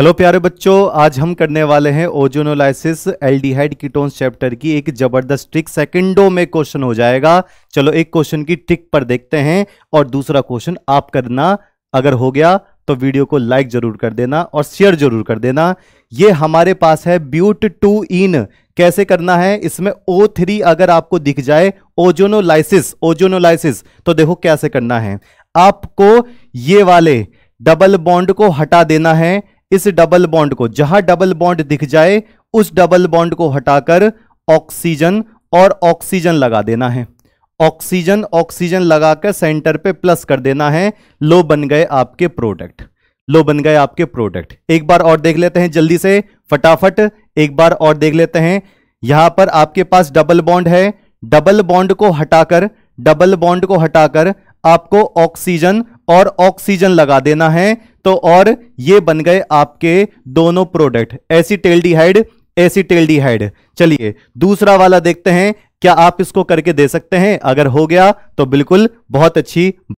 hello प्यारे बच्चों आज हम करने वाले हैं ओजोनोलाइसिस एल्डिहाइड कीटोन्स चैप्टर की एक जबरदस्त ट्रिक सेकंडो में क्वेश्चन हो जाएगा चलो एक क्वेश्चन की ट्रिक पर देखते हैं और दूसरा क्वेश्चन आप करना अगर हो गया तो वीडियो को लाइक जरूर कर देना और शेयर जरूर कर देना ये हमारे पास है ब्यूट टू इन कैसे करना है इसमें ओ अगर आपको दिख जाए ओजोनोलाइसिस ओजोनोलाइसिस तो देखो कैसे करना है आपको ये वाले डबल बॉन्ड को हटा देना है इस डबल बॉन्ड को जहां डबल बॉन्ड दिख जाए उस डबल बॉन्ड को हटाकर ऑक्सीजन और ऑक्सीजन लगा देना है ऑक्सीजन ऑक्सीजन लगाकर सेंटर पे प्लस कर देना है लो बन गए आपके प्रोडक्ट लो बन गए आपके प्रोडक्ट एक बार और देख लेते हैं जल्दी से फटाफट एक बार और देख लेते हैं यहां पर आपके पास डबल बॉन्ड है डबल बॉन्ड को हटाकर डबल बॉन्ड को हटाकर आपको ऑक्सीजन और ऑक्सीजन लगा देना है तो और ये बन गए आपके दोनों प्रोडक्ट एसिटेल्डिहाइड एसिटेल्डिहाइड चलिए दूसरा वाला देखते हैं क्या आप इसको करके दे सकते हैं अगर हो गया तो बिल्कुल बहुत अच्छी